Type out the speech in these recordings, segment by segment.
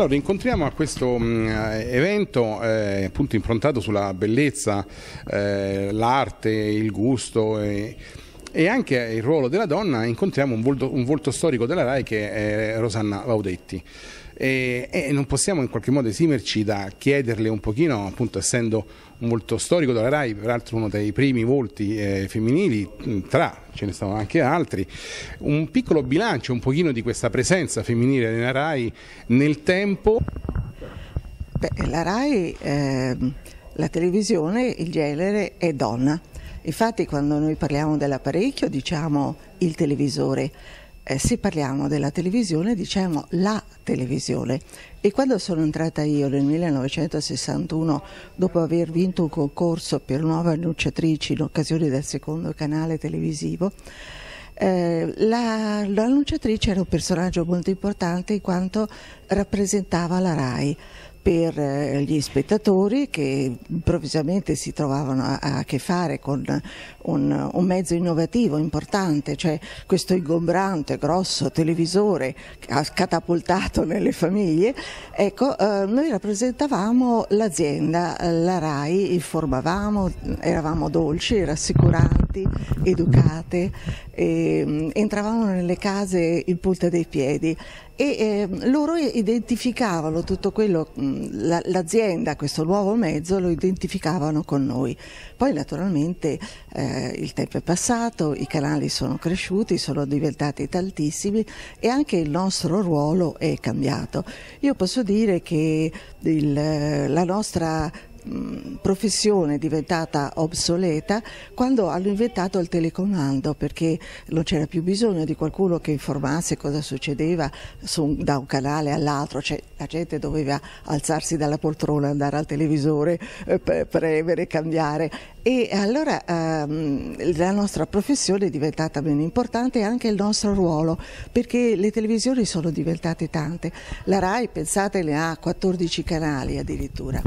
Allora, rincontriamo a questo mm, evento eh, appunto improntato sulla bellezza, eh, l'arte, il gusto. Eh, e anche il ruolo della donna incontriamo un volto, un volto storico della RAI che è Rosanna Vaudetti. E, e, non possiamo in qualche modo esimerci da chiederle un pochino, appunto essendo un volto storico della RAI, peraltro uno dei primi volti eh, femminili, tra ce ne stavano anche altri, un piccolo bilancio un pochino di questa presenza femminile nella RAI nel tempo. Beh, la RAI, eh, la televisione, il genere è donna Infatti quando noi parliamo dell'apparecchio diciamo il televisore, eh, se parliamo della televisione diciamo la televisione e quando sono entrata io nel 1961 dopo aver vinto un concorso per nuove annunciatrici in occasione del secondo canale televisivo eh, la, l'annunciatrice era un personaggio molto importante in quanto rappresentava la RAI per eh, gli spettatori che improvvisamente si trovavano a, a che fare con un, un, mezzo innovativo importante, cioè questo ingombrante, grosso televisore che ha catapultato nelle famiglie. Ecco, eh, noi rappresentavamo l'azienda, eh, la RAI, informavamo, eravamo dolci, rassicuranti educati, educate, e, ehm, entravamo nelle case in punta dei piedi e eh, loro identificavano tutto quello, l'azienda, questo nuovo mezzo, lo identificavano con noi. Poi naturalmente eh, il tempo è passato, i canali sono cresciuti, sono diventati tantissimi e anche il nostro ruolo è cambiato. Io posso dire che il, la nostra professione diventata obsoleta quando hanno inventato il telecomando perché non c'era più bisogno di qualcuno che informasse cosa succedeva su, da un canale all'altro, cioè, la gente doveva alzarsi dalla poltrona, andare al televisore, eh, premere, cambiare e allora ehm, la nostra professione è diventata meno importante e anche il nostro ruolo, perché le televisioni sono diventate tante. La RAI, pensate, ne ha 14 canali addirittura.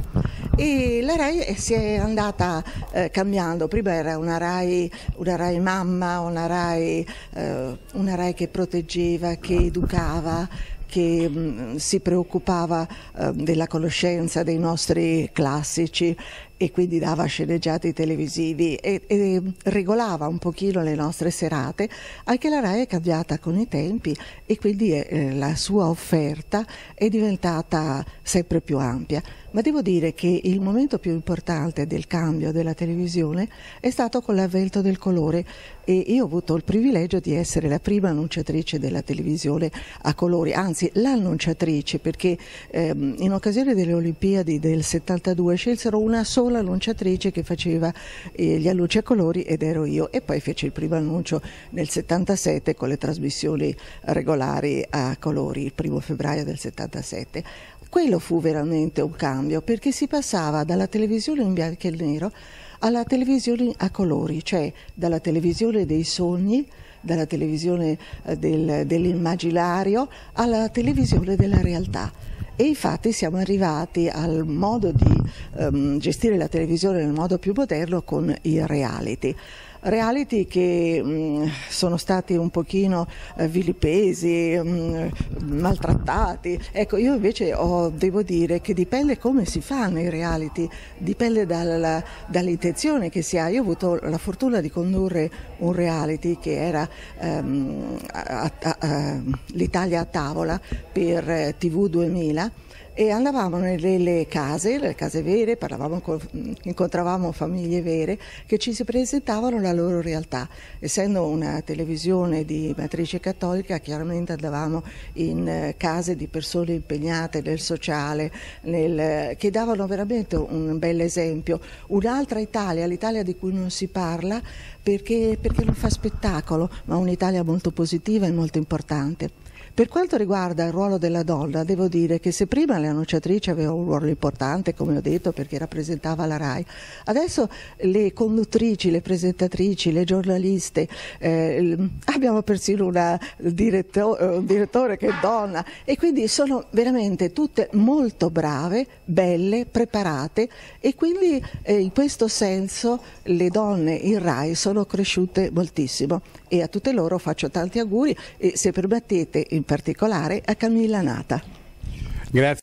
E la RAI si è andata eh, cambiando, prima era una RAI, una RAI mamma, una RAI, eh, una RAI che proteggeva, che educava, che mm, si preoccupava eh, della conoscenza dei nostri classici e quindi dava sceneggiati televisivi e, e regolava un pochino le nostre serate, anche la RAI è cambiata con i tempi e quindi eh, la sua offerta è diventata sempre più ampia. Ma devo dire che il momento più importante del cambio della televisione è stato con l'avvento del colore e io ho avuto il privilegio di essere la prima annunciatrice della televisione a colori, anzi l'annunciatrice perché ehm, in occasione delle Olimpiadi del 72 scelsero una sola l'annunciatrice che faceva eh, gli annunci a colori ed ero io e poi fece il primo annuncio nel 77 con le trasmissioni regolari a colori, il primo febbraio del 77. Quello fu veramente un cambio perché si passava dalla televisione in bianco e nero alla televisione a colori, cioè dalla televisione dei sogni, dalla televisione eh, del, dell'immaginario alla televisione della realtà e infatti siamo arrivati al modo di ehm, gestire la televisione nel modo più moderno con i reality reality che mh, mm, sono stati un pochino eh, vilipesi, mh, mm, maltrattati. Ecco, io invece ho, devo dire che dipende come si fanno i reality, dipende dalla, dall'intenzione che si ha. Io ho avuto la fortuna di condurre un reality che era ehm, a, a, a, l'Italia a tavola per eh, TV 2000 e andavamo nelle case, nelle case vere, con, incontravamo famiglie vere che ci si presentavano la loro realtà. Essendo una televisione di matrice cattolica, chiaramente andavamo in eh, case di persone impegnate nel sociale, nel, eh, che davano veramente un bel esempio. Un'altra Italia, l'Italia di cui non si parla perché, perché non fa spettacolo, ma un'Italia molto positiva e molto importante. Per quanto riguarda il ruolo della donna, devo dire che se prima le annunciatrici avevano un ruolo importante, come ho detto, perché rappresentava la RAI, adesso le conduttrici, le presentatrici, le giornaliste, eh, abbiamo persino una diretto, eh, un direttore che è donna e quindi sono veramente tutte molto brave, belle, preparate e quindi eh, in questo senso le donne in RAI sono cresciute moltissimo e a tutte loro faccio tanti auguri e se permettete in in particolare a Camilla Nata. Grazie.